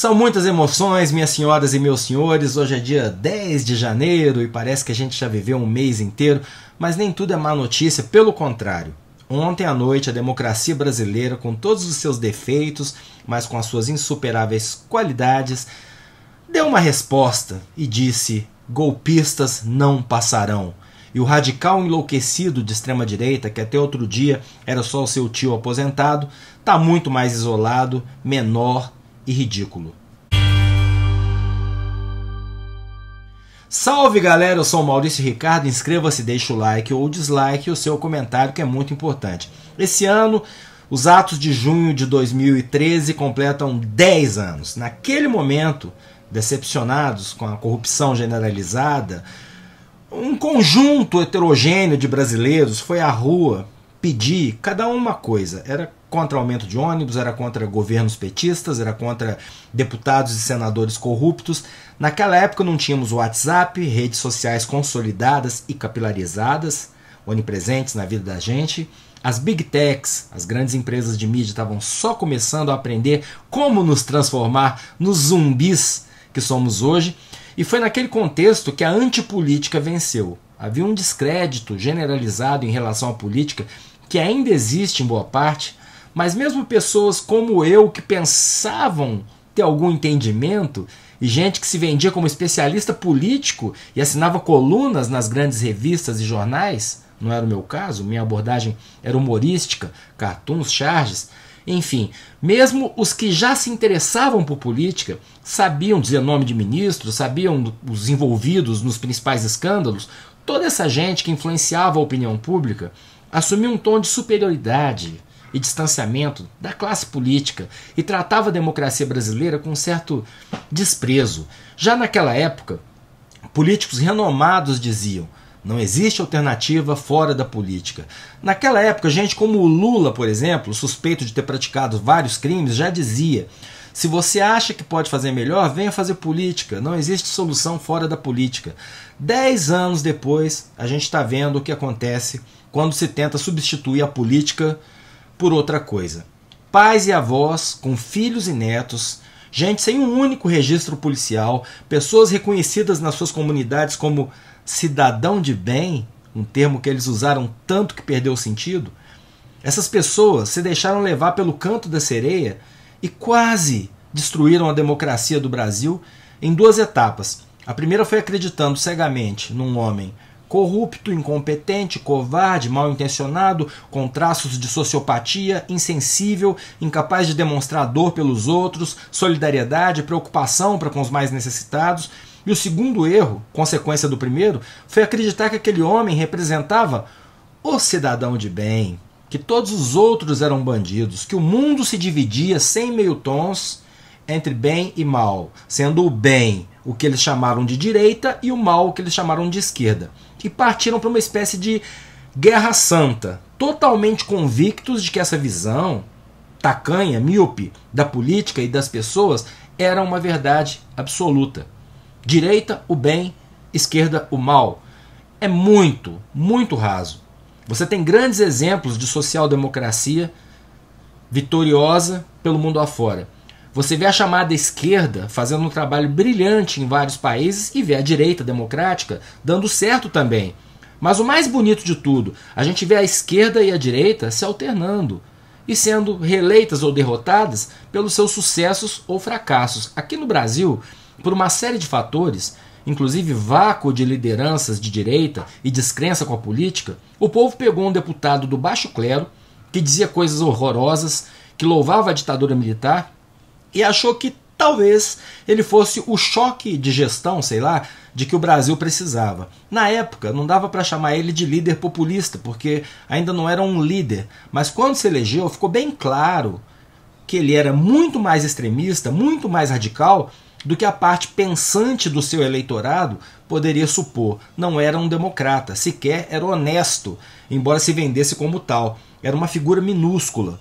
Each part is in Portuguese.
São muitas emoções, minhas senhoras e meus senhores. Hoje é dia 10 de janeiro e parece que a gente já viveu um mês inteiro, mas nem tudo é má notícia, pelo contrário. Ontem à noite, a democracia brasileira, com todos os seus defeitos, mas com as suas insuperáveis qualidades, deu uma resposta e disse: golpistas não passarão. E o radical enlouquecido de extrema-direita, que até outro dia era só o seu tio aposentado, está muito mais isolado, menor, e ridículo. Salve galera, eu sou o Maurício Ricardo. Inscreva-se, deixe o like ou o dislike e o seu comentário que é muito importante. Esse ano, os atos de junho de 2013 completam 10 anos. Naquele momento, decepcionados com a corrupção generalizada, um conjunto heterogêneo de brasileiros foi à rua pedir cada um uma coisa. Era contra aumento de ônibus, era contra governos petistas, era contra deputados e senadores corruptos. Naquela época não tínhamos WhatsApp, redes sociais consolidadas e capilarizadas, onipresentes na vida da gente. As big techs, as grandes empresas de mídia, estavam só começando a aprender como nos transformar nos zumbis que somos hoje. E foi naquele contexto que a antipolítica venceu. Havia um descrédito generalizado em relação à política que ainda existe em boa parte, mas mesmo pessoas como eu que pensavam ter algum entendimento e gente que se vendia como especialista político e assinava colunas nas grandes revistas e jornais, não era o meu caso, minha abordagem era humorística, cartoons, charges, enfim, mesmo os que já se interessavam por política, sabiam dizer nome de ministros, sabiam os envolvidos nos principais escândalos, toda essa gente que influenciava a opinião pública assumia um tom de superioridade, e distanciamento da classe política e tratava a democracia brasileira com um certo desprezo. Já naquela época, políticos renomados diziam: não existe alternativa fora da política. Naquela época, gente como o Lula, por exemplo, suspeito de ter praticado vários crimes, já dizia: se você acha que pode fazer melhor, venha fazer política. Não existe solução fora da política. Dez anos depois, a gente está vendo o que acontece quando se tenta substituir a política por outra coisa. Pais e avós com filhos e netos, gente sem um único registro policial, pessoas reconhecidas nas suas comunidades como cidadão de bem, um termo que eles usaram tanto que perdeu o sentido. Essas pessoas se deixaram levar pelo canto da sereia e quase destruíram a democracia do Brasil em duas etapas. A primeira foi acreditando cegamente num homem corrupto, incompetente, covarde, mal intencionado, com traços de sociopatia, insensível, incapaz de demonstrar dor pelos outros, solidariedade, preocupação para com os mais necessitados. E o segundo erro, consequência do primeiro, foi acreditar que aquele homem representava o cidadão de bem, que todos os outros eram bandidos, que o mundo se dividia sem meio-tons entre bem e mal, sendo o bem o que eles chamaram de direita e o mal o que eles chamaram de esquerda. E partiram para uma espécie de guerra santa, totalmente convictos de que essa visão tacanha, míope da política e das pessoas era uma verdade absoluta. Direita, o bem, esquerda, o mal. É muito, muito raso. Você tem grandes exemplos de social-democracia vitoriosa pelo mundo afora. Você vê a chamada esquerda fazendo um trabalho brilhante em vários países e vê a direita democrática dando certo também. Mas o mais bonito de tudo, a gente vê a esquerda e a direita se alternando e sendo reeleitas ou derrotadas pelos seus sucessos ou fracassos. Aqui no Brasil, por uma série de fatores, inclusive vácuo de lideranças de direita e descrença com a política, o povo pegou um deputado do baixo clero que dizia coisas horrorosas, que louvava a ditadura militar e achou que talvez ele fosse o choque de gestão, sei lá, de que o Brasil precisava. Na época, não dava para chamar ele de líder populista, porque ainda não era um líder, mas quando se elegeu, ficou bem claro que ele era muito mais extremista, muito mais radical do que a parte pensante do seu eleitorado poderia supor. Não era um democrata, sequer era honesto, embora se vendesse como tal. Era uma figura minúscula,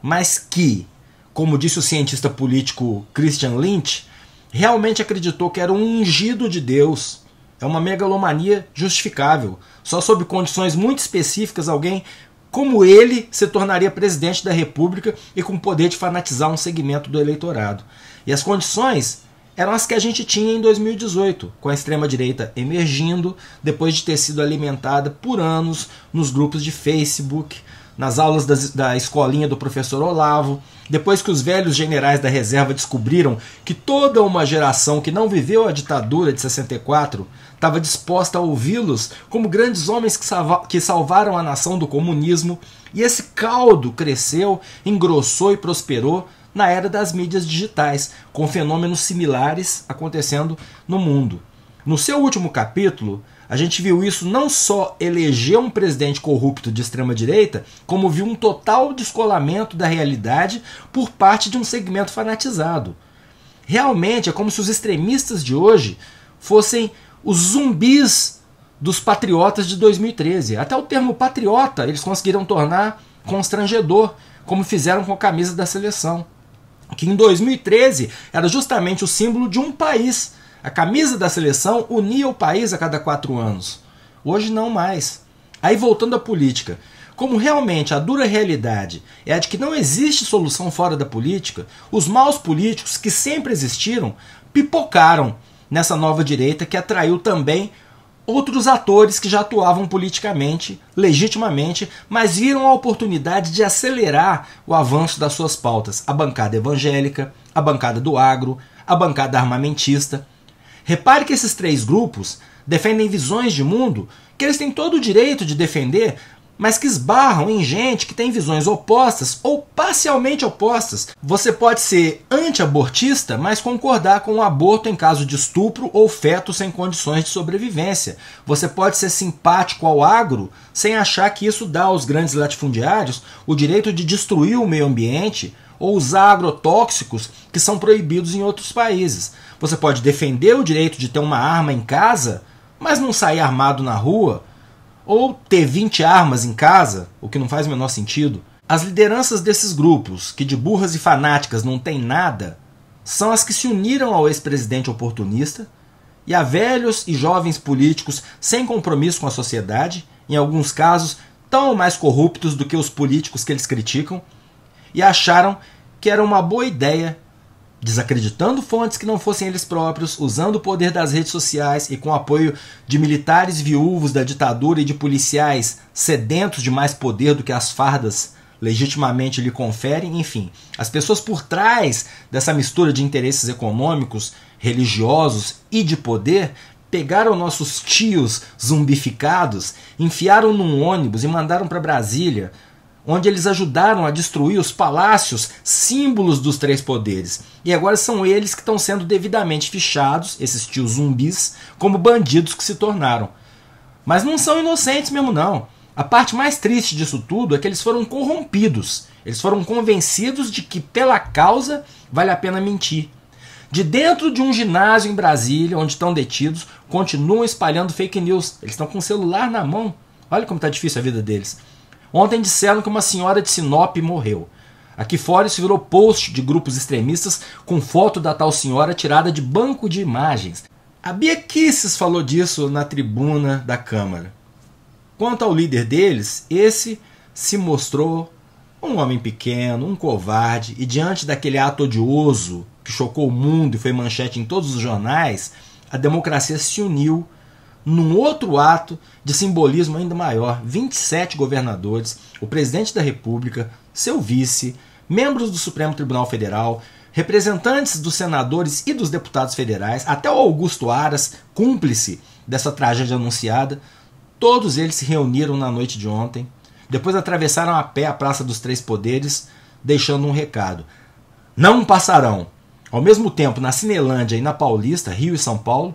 mas que como disse o cientista político Christian Lynch, realmente acreditou que era um ungido de Deus. É uma megalomania justificável. Só sob condições muito específicas alguém como ele se tornaria presidente da República e com o poder de fanatizar um segmento do eleitorado. E as condições eram as que a gente tinha em 2018, com a extrema-direita emergindo, depois de ter sido alimentada por anos nos grupos de Facebook, nas aulas das, da escolinha do professor Olavo, depois que os velhos generais da reserva descobriram que toda uma geração que não viveu a ditadura de 64 estava disposta a ouvi-los como grandes homens que, salva que salvaram a nação do comunismo, e esse caldo cresceu, engrossou e prosperou na era das mídias digitais, com fenômenos similares acontecendo no mundo. No seu último capítulo, a gente viu isso não só eleger um presidente corrupto de extrema direita, como viu um total descolamento da realidade por parte de um segmento fanatizado. Realmente é como se os extremistas de hoje fossem os zumbis dos patriotas de 2013. Até o termo patriota eles conseguiram tornar constrangedor, como fizeram com a camisa da seleção, que em 2013 era justamente o símbolo de um país a camisa da seleção unia o país a cada quatro anos. Hoje não mais. Aí voltando à política. Como realmente a dura realidade é a de que não existe solução fora da política, os maus políticos que sempre existiram pipocaram nessa nova direita que atraiu também outros atores que já atuavam politicamente, legitimamente, mas viram a oportunidade de acelerar o avanço das suas pautas. A bancada evangélica, a bancada do agro, a bancada armamentista. Repare que esses três grupos defendem visões de mundo que eles têm todo o direito de defender, mas que esbarram em gente que tem visões opostas ou parcialmente opostas. Você pode ser anti-abortista, mas concordar com o aborto em caso de estupro ou feto sem condições de sobrevivência. Você pode ser simpático ao agro sem achar que isso dá aos grandes latifundiários o direito de destruir o meio ambiente ou usar agrotóxicos que são proibidos em outros países. Você pode defender o direito de ter uma arma em casa, mas não sair armado na rua, ou ter 20 armas em casa, o que não faz o menor sentido. As lideranças desses grupos, que de burras e fanáticas não têm nada, são as que se uniram ao ex-presidente oportunista e a velhos e jovens políticos sem compromisso com a sociedade, em alguns casos tão mais corruptos do que os políticos que eles criticam, e acharam que era uma boa ideia, desacreditando fontes que não fossem eles próprios, usando o poder das redes sociais e com apoio de militares viúvos da ditadura e de policiais sedentos de mais poder do que as fardas legitimamente lhe conferem, enfim. As pessoas por trás dessa mistura de interesses econômicos, religiosos e de poder pegaram nossos tios zumbificados, enfiaram num ônibus e mandaram para Brasília onde eles ajudaram a destruir os palácios, símbolos dos três poderes. E agora são eles que estão sendo devidamente fichados, esses tios zumbis, como bandidos que se tornaram. Mas não são inocentes mesmo, não. A parte mais triste disso tudo é que eles foram corrompidos. Eles foram convencidos de que pela causa vale a pena mentir. De dentro de um ginásio em Brasília, onde estão detidos, continuam espalhando fake news. Eles estão com o celular na mão. Olha como está difícil a vida deles. Ontem disseram que uma senhora de Sinop morreu. Aqui fora isso virou post de grupos extremistas com foto da tal senhora tirada de banco de imagens. A Bia Kisses falou disso na tribuna da Câmara. Quanto ao líder deles, esse se mostrou um homem pequeno, um covarde, e diante daquele ato odioso que chocou o mundo e foi manchete em todos os jornais, a democracia se uniu num outro ato de simbolismo ainda maior: 27 governadores, o presidente da República, seu vice, membros do Supremo Tribunal Federal, representantes dos senadores e dos deputados federais, até o Augusto Aras, cúmplice dessa tragédia anunciada, todos eles se reuniram na noite de ontem. Depois atravessaram a pé a Praça dos Três Poderes, deixando um recado. Não passarão. Ao mesmo tempo, na Cinelândia e na Paulista, Rio e São Paulo,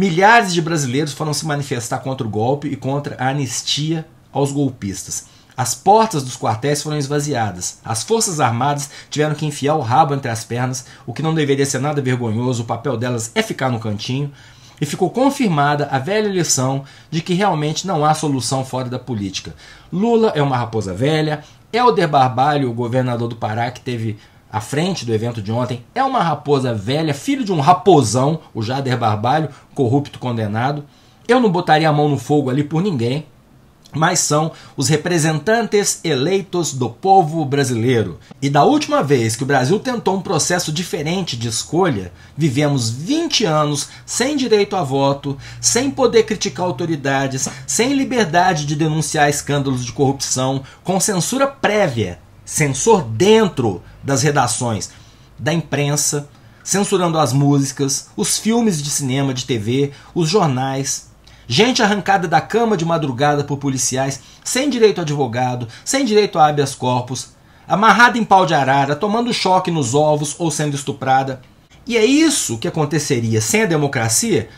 Milhares de brasileiros foram se manifestar contra o golpe e contra a anistia aos golpistas. As portas dos quartéis foram esvaziadas. As forças armadas tiveram que enfiar o rabo entre as pernas, o que não deveria ser nada vergonhoso, o papel delas é ficar no cantinho. E ficou confirmada a velha lição de que realmente não há solução fora da política. Lula é uma raposa velha, Helder Barbalho, o governador do Pará, que teve à frente do evento de ontem é uma raposa velha, filho de um raposão, o Jader Barbalho, corrupto condenado. Eu não botaria a mão no fogo ali por ninguém, mas são os representantes eleitos do povo brasileiro. E da última vez que o Brasil tentou um processo diferente de escolha, vivemos 20 anos sem direito a voto, sem poder criticar autoridades, sem liberdade de denunciar escândalos de corrupção, com censura prévia censor dentro das redações da imprensa, censurando as músicas, os filmes de cinema, de TV, os jornais, gente arrancada da cama de madrugada por policiais, sem direito a advogado, sem direito a habeas corpus, amarrada em pau de arara, tomando choque nos ovos ou sendo estuprada. E é isso que aconteceria sem a democracia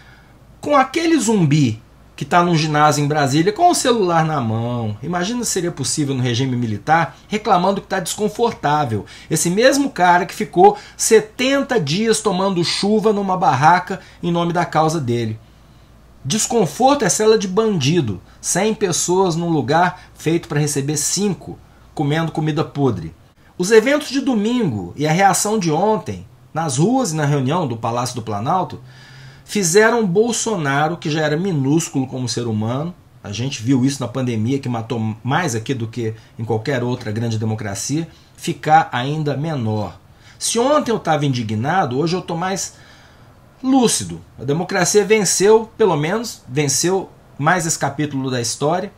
com aquele zumbi que está num ginásio em Brasília com o celular na mão, imagina se seria possível no regime militar, reclamando que está desconfortável. Esse mesmo cara que ficou 70 dias tomando chuva numa barraca em nome da causa dele. Desconforto é cela de bandido. 100 pessoas num lugar feito para receber 5, comendo comida podre. Os eventos de domingo e a reação de ontem, nas ruas e na reunião do Palácio do Planalto, Fizeram Bolsonaro, que já era minúsculo como ser humano, a gente viu isso na pandemia, que matou mais aqui do que em qualquer outra grande democracia, ficar ainda menor. Se ontem eu estava indignado, hoje eu estou mais lúcido. A democracia venceu, pelo menos, venceu mais esse capítulo da história.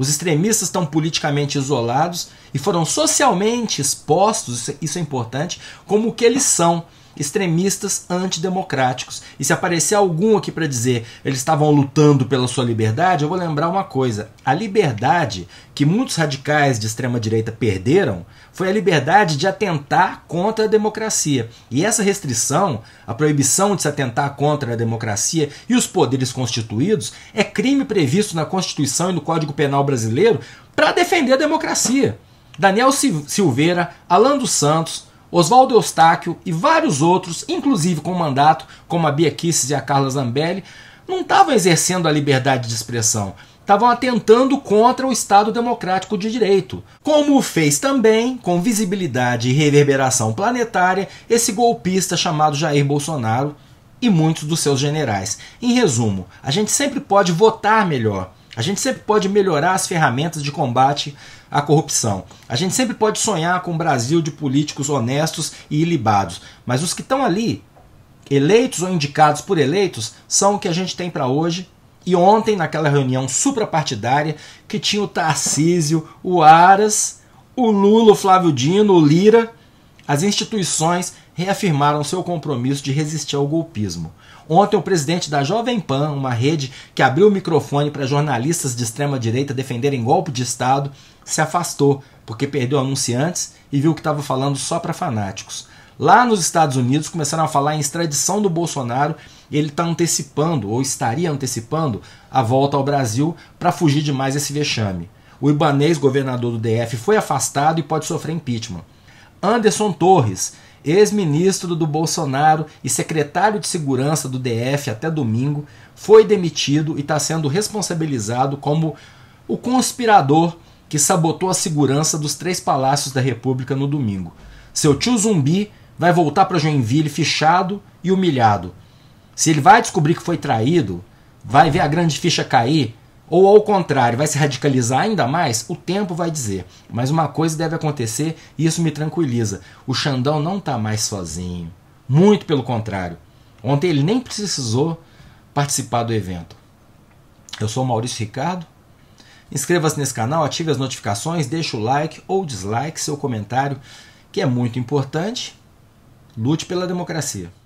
Os extremistas estão politicamente isolados e foram socialmente expostos, isso é, é importante, como que eles são, extremistas antidemocráticos. E se aparecer algum aqui para dizer eles estavam lutando pela sua liberdade, eu vou lembrar uma coisa: a liberdade que muitos radicais de extrema direita perderam foi a liberdade de atentar contra a democracia. E essa restrição, a proibição de se atentar contra a democracia e os poderes constituídos, é crime previsto na Constituição e no Código Penal brasileiro para defender a democracia. Daniel Silveira, Alan dos Santos, Oswaldo Eustáquio e vários outros, inclusive com mandato, como a Bia Kisses e a Carla Zambelli, não estavam exercendo a liberdade de expressão, estavam atentando contra o Estado Democrático de Direito. Como fez também, com visibilidade e reverberação planetária, esse golpista chamado Jair Bolsonaro e muitos dos seus generais. Em resumo, a gente sempre pode votar melhor. A gente sempre pode melhorar as ferramentas de combate à corrupção. A gente sempre pode sonhar com um Brasil de políticos honestos e ilibados. Mas os que estão ali, eleitos ou indicados por eleitos, são o que a gente tem para hoje e ontem, naquela reunião suprapartidária, que tinha o Tarcísio, o Aras, o Lula, o Flávio Dino, o Lira, as instituições reafirmaram seu compromisso de resistir ao golpismo. Ontem, o presidente da Jovem Pan, uma rede que abriu o microfone para jornalistas de extrema-direita defenderem golpe de Estado, se afastou porque perdeu anunciantes e viu que estava falando só para fanáticos. Lá nos Estados Unidos, começaram a falar em extradição do Bolsonaro e ele está antecipando, ou estaria antecipando, a volta ao Brasil para fugir de mais esse vexame. O Ibanês, governador do DF, foi afastado e pode sofrer impeachment. Anderson Torres, ex-ministro do Bolsonaro e secretário de segurança do DF até domingo, foi demitido e está sendo responsabilizado como o conspirador que sabotou a segurança dos três palácios da República no domingo. Seu tio Zumbi vai voltar para Joinville fichado e humilhado, se ele vai descobrir que foi traído, vai ver a grande ficha cair, ou ao contrário, vai se radicalizar ainda mais, o tempo vai dizer. Mas uma coisa deve acontecer e isso me tranquiliza: o Xandão não está mais sozinho. Muito pelo contrário. Ontem ele nem precisou participar do evento. Eu sou Maurício Ricardo. Inscreva-se nesse canal, ative as notificações, deixe o like ou dislike, seu comentário, que é muito importante. Lute pela democracia.